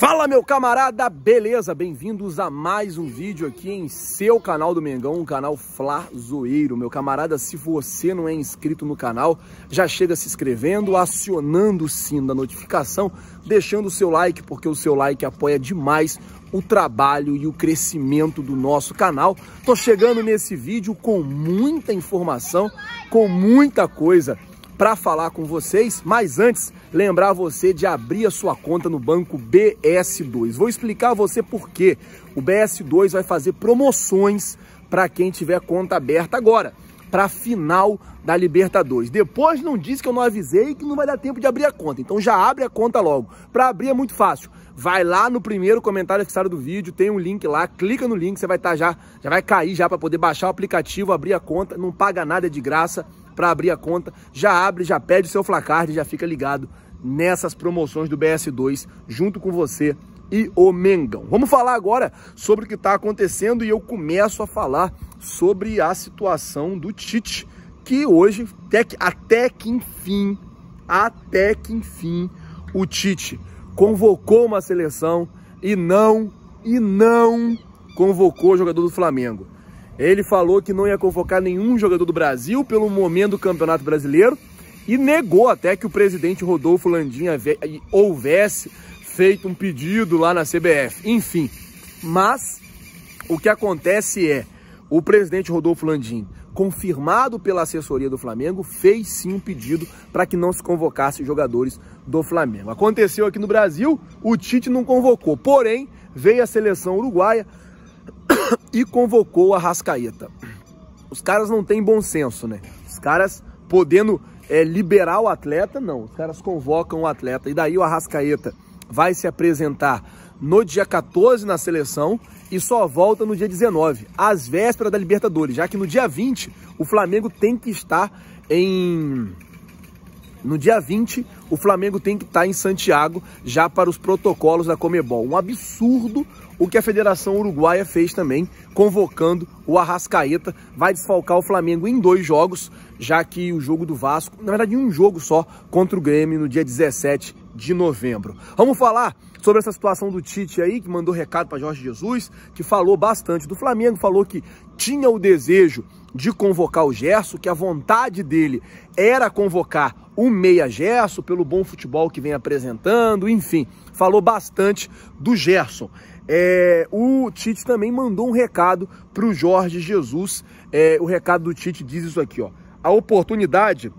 Fala meu camarada, beleza? Bem-vindos a mais um vídeo aqui em seu canal do Mengão, o um canal Fla Zoeiro. Meu camarada, se você não é inscrito no canal, já chega se inscrevendo, acionando o sino da notificação, deixando o seu like, porque o seu like apoia demais o trabalho e o crescimento do nosso canal. Tô chegando nesse vídeo com muita informação, com muita coisa para falar com vocês, mas antes, lembrar você de abrir a sua conta no banco BS2. Vou explicar a você por quê. O BS2 vai fazer promoções para quem tiver conta aberta agora, para final da Libertadores. Depois não diz que eu não avisei que não vai dar tempo de abrir a conta. Então já abre a conta logo. Para abrir é muito fácil. Vai lá no primeiro comentário fixado do vídeo, tem um link lá, clica no link, você vai estar tá já, já vai cair já para poder baixar o aplicativo, abrir a conta, não paga nada é de graça para abrir a conta, já abre, já pede o seu flacard e já fica ligado nessas promoções do BS2 junto com você e o Mengão. Vamos falar agora sobre o que está acontecendo e eu começo a falar sobre a situação do Tite, que hoje, até que, até que enfim, até que enfim, o Tite convocou uma seleção e não, e não convocou o jogador do Flamengo. Ele falou que não ia convocar nenhum jogador do Brasil pelo momento do Campeonato Brasileiro e negou até que o presidente Rodolfo Landim houvesse feito um pedido lá na CBF. Enfim, mas o que acontece é o presidente Rodolfo Landim, confirmado pela assessoria do Flamengo, fez sim um pedido para que não se convocasse jogadores do Flamengo. Aconteceu aqui no Brasil, o Tite não convocou, porém veio a seleção uruguaia e convocou a Rascaeta. Os caras não têm bom senso, né? Os caras podendo é, liberar o atleta, não. Os caras convocam o atleta. E daí o Arrascaeta vai se apresentar no dia 14 na seleção e só volta no dia 19, às vésperas da Libertadores, já que no dia 20 o Flamengo tem que estar em no dia 20, o Flamengo tem que estar em Santiago já para os protocolos da Comebol. Um absurdo o que a Federação Uruguaia fez também, convocando o Arrascaeta, vai desfalcar o Flamengo em dois jogos, já que o jogo do Vasco, na verdade, em um jogo só, contra o Grêmio no dia 17 de novembro. Vamos falar sobre essa situação do Tite aí, que mandou recado para Jorge Jesus, que falou bastante do Flamengo, falou que tinha o desejo de convocar o Gerson, que a vontade dele era convocar o meia Gerson pelo bom futebol que vem apresentando, enfim, falou bastante do Gerson. É, o Tite também mandou um recado para o Jorge Jesus. É, o recado do Tite diz isso aqui, ó. A oportunidade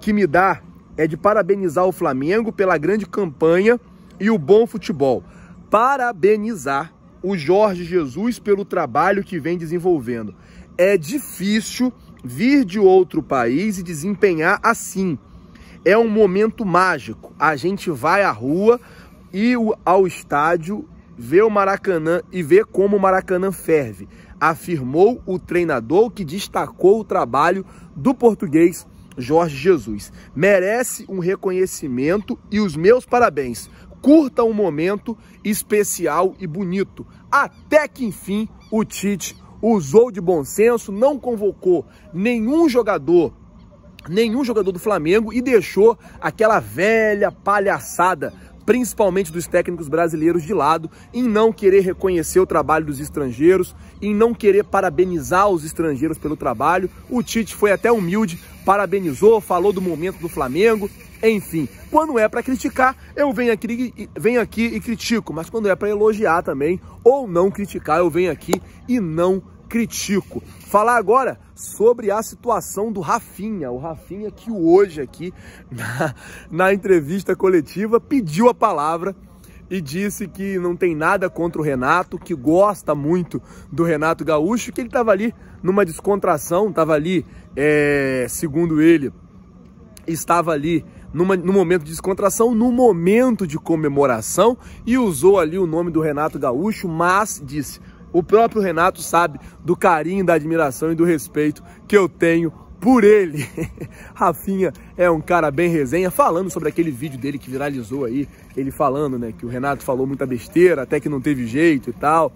que me dá é de parabenizar o Flamengo pela grande campanha e o bom futebol. Parabenizar o Jorge Jesus pelo trabalho que vem desenvolvendo. É difícil vir de outro país e desempenhar assim. É um momento mágico. A gente vai à rua e ao estádio ver o Maracanã e ver como o Maracanã ferve, afirmou o treinador que destacou o trabalho do português Jorge Jesus. Merece um reconhecimento e os meus parabéns. Curta um momento especial e bonito. Até que enfim o Tite usou de bom senso, não convocou nenhum jogador nenhum jogador do Flamengo e deixou aquela velha palhaçada principalmente dos técnicos brasileiros, de lado, em não querer reconhecer o trabalho dos estrangeiros, em não querer parabenizar os estrangeiros pelo trabalho. O Tite foi até humilde, parabenizou, falou do momento do Flamengo, enfim. Quando é para criticar, eu venho aqui, venho aqui e critico, mas quando é para elogiar também, ou não criticar, eu venho aqui e não critico critico. Falar agora sobre a situação do Rafinha. O Rafinha que hoje aqui na, na entrevista coletiva pediu a palavra e disse que não tem nada contra o Renato, que gosta muito do Renato Gaúcho, que ele estava ali numa descontração, estava ali, é, segundo ele, estava ali numa, no momento de descontração, no momento de comemoração, e usou ali o nome do Renato Gaúcho, mas disse: o próprio Renato sabe do carinho, da admiração e do respeito que eu tenho por ele. Rafinha é um cara bem resenha, falando sobre aquele vídeo dele que viralizou aí, ele falando, né, que o Renato falou muita besteira, até que não teve jeito e tal.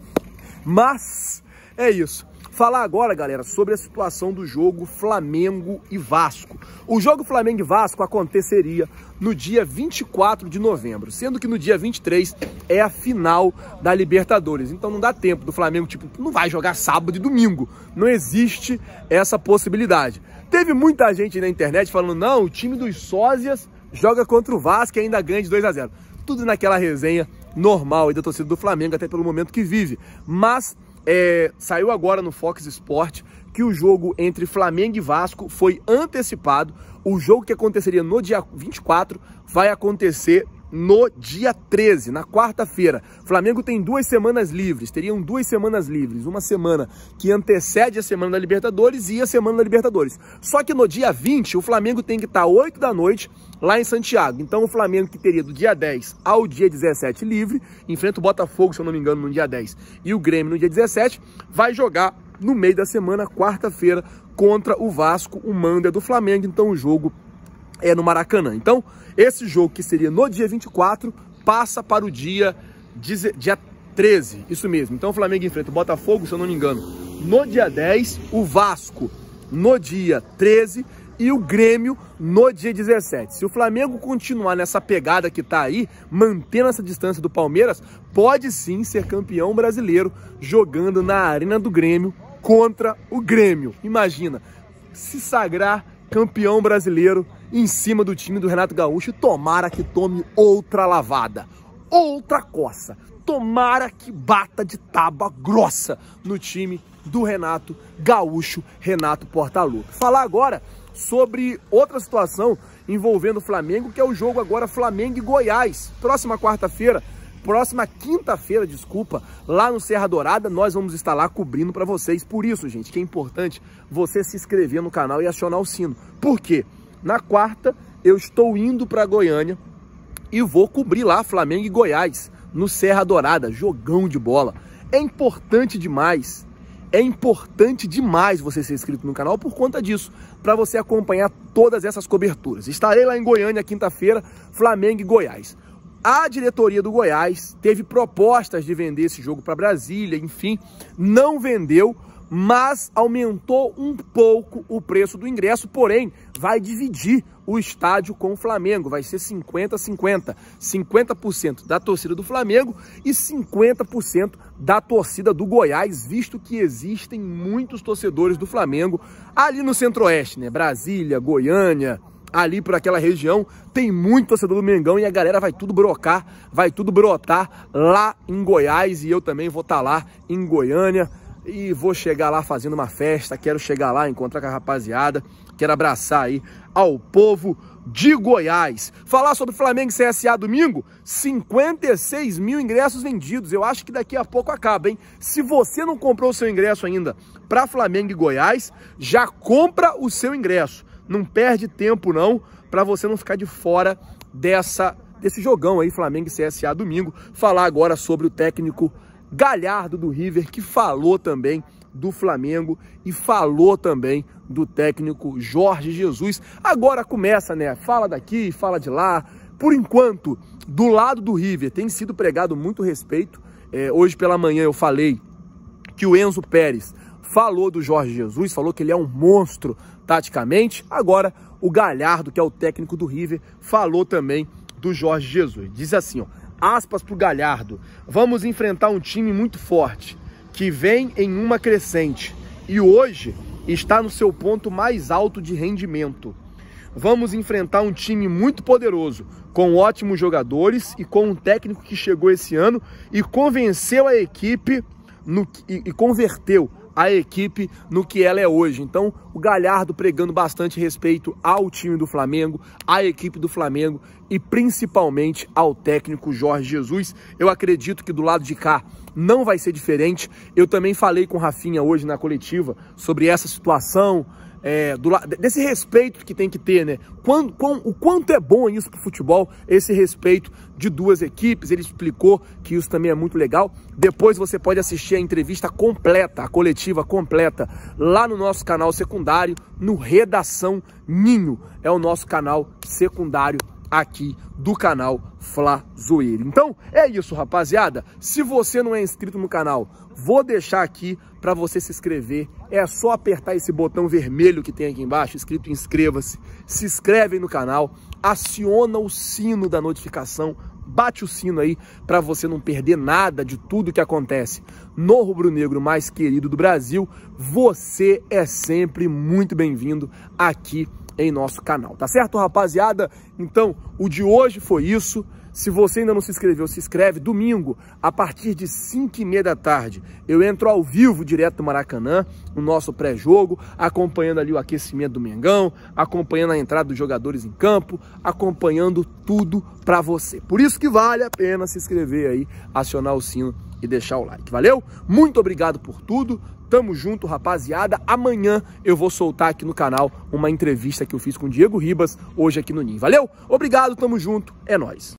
Mas é isso. Falar agora, galera, sobre a situação do jogo Flamengo e Vasco. O jogo Flamengo e Vasco aconteceria no dia 24 de novembro, sendo que no dia 23 é a final da Libertadores. Então não dá tempo do Flamengo, tipo, não vai jogar sábado e domingo. Não existe essa possibilidade. Teve muita gente na internet falando: não, o time dos sósias joga contra o Vasco e ainda ganha de 2 a 0 Tudo naquela resenha normal aí da torcida do Flamengo, até pelo momento que vive. Mas é, saiu agora no Fox Sport que o jogo entre Flamengo e Vasco foi antecipado. O jogo que aconteceria no dia 24 vai acontecer no dia 13, na quarta-feira. Flamengo tem duas semanas livres, teriam duas semanas livres. Uma semana que antecede a semana da Libertadores e a semana da Libertadores. Só que no dia 20, o Flamengo tem que estar 8 da noite lá em Santiago. Então o Flamengo que teria do dia 10 ao dia 17 livre, enfrenta o Botafogo, se eu não me engano, no dia 10, e o Grêmio no dia 17, vai jogar no meio da semana, quarta-feira, contra o Vasco, o manda é do Flamengo, então o jogo é no Maracanã. Então, esse jogo que seria no dia 24 passa para o dia, dia 13, isso mesmo. Então o Flamengo enfrenta o Botafogo, se eu não me engano, no dia 10, o Vasco no dia 13 e o Grêmio no dia 17. Se o Flamengo continuar nessa pegada que está aí, mantendo essa distância do Palmeiras, pode sim ser campeão brasileiro jogando na Arena do Grêmio contra o Grêmio. Imagina, se sagrar campeão brasileiro em cima do time do Renato Gaúcho. Tomara que tome outra lavada, outra coça. Tomara que bata de tábua grossa no time do Renato Gaúcho, Renato Portaluppi. Falar agora sobre outra situação envolvendo o Flamengo, que é o jogo agora Flamengo e Goiás. Próxima quarta-feira, Próxima quinta-feira, desculpa, lá no Serra Dourada, nós vamos estar lá cobrindo para vocês. Por isso, gente, que é importante você se inscrever no canal e acionar o sino. Por quê? Na quarta, eu estou indo para Goiânia e vou cobrir lá Flamengo e Goiás, no Serra Dourada, jogão de bola. É importante demais é importante demais você ser inscrito no canal por conta disso, para você acompanhar todas essas coberturas. Estarei lá em Goiânia quinta-feira, Flamengo e Goiás. A diretoria do Goiás teve propostas de vender esse jogo para Brasília, enfim, não vendeu, mas aumentou um pouco o preço do ingresso, porém vai dividir o estádio com o Flamengo, vai ser 50-50, 50%, da torcida do Flamengo e 50% da torcida do Goiás, visto que existem muitos torcedores do Flamengo ali no Centro-Oeste, né? Brasília, Goiânia, ali por aquela região, tem muito torcedor do Mengão e a galera vai tudo brocar, vai tudo brotar lá em Goiás e eu também vou estar tá lá em Goiânia e vou chegar lá fazendo uma festa, quero chegar lá, encontrar com a rapaziada, quero abraçar aí ao povo de Goiás. Falar sobre Flamengo e CSA domingo, 56 mil ingressos vendidos, eu acho que daqui a pouco acaba, hein? Se você não comprou o seu ingresso ainda para Flamengo e Goiás, já compra o seu ingresso não perde tempo não para você não ficar de fora dessa desse jogão aí Flamengo e CSA domingo. Falar agora sobre o técnico Galhardo do River que falou também do Flamengo e falou também do técnico Jorge Jesus. Agora começa, né? Fala daqui, fala de lá. Por enquanto, do lado do River tem sido pregado muito respeito. É, hoje pela manhã eu falei que o Enzo Pérez falou do Jorge Jesus, falou que ele é um monstro taticamente. Agora, o Galhardo, que é o técnico do River, falou também do Jorge Jesus. Diz assim, ó, aspas para o Galhardo. Vamos enfrentar um time muito forte, que vem em uma crescente e hoje está no seu ponto mais alto de rendimento. Vamos enfrentar um time muito poderoso, com ótimos jogadores e com um técnico que chegou esse ano e convenceu a equipe no, e, e converteu a equipe no que ela é hoje. Então, o Galhardo pregando bastante respeito ao time do Flamengo, à equipe do Flamengo e principalmente ao técnico Jorge Jesus. Eu acredito que do lado de cá não vai ser diferente. Eu também falei com o Rafinha hoje na coletiva sobre essa situação, é, do, desse respeito que tem que ter, né? Quando, com, o quanto é bom isso pro futebol, esse respeito de duas equipes. Ele explicou que isso também é muito legal. Depois você pode assistir a entrevista completa, a coletiva completa, lá no nosso canal secundário, no Redação Ninho. É o nosso canal secundário aqui do canal Fla Zoeira. Então é isso, rapaziada. Se você não é inscrito no canal, vou deixar aqui para você se inscrever. É só apertar esse botão vermelho que tem aqui embaixo, escrito inscreva-se. Se inscreve no canal, aciona o sino da notificação bate o sino aí para você não perder nada de tudo que acontece no rubro-negro mais querido do Brasil. Você é sempre muito bem-vindo aqui em nosso canal, tá certo, rapaziada? Então, o de hoje foi isso. Se você ainda não se inscreveu, se inscreve. Domingo, a partir de 5 e meia da tarde, eu entro ao vivo direto do Maracanã, no nosso pré-jogo, acompanhando ali o aquecimento do Mengão, acompanhando a entrada dos jogadores em campo, acompanhando tudo para você. Por isso que vale a pena se inscrever aí, acionar o sino e deixar o like. Valeu? Muito obrigado por tudo. Tamo junto, rapaziada. Amanhã eu vou soltar aqui no canal uma entrevista que eu fiz com o Diego Ribas hoje aqui no NIM. Valeu? Obrigado, tamo junto. É nós.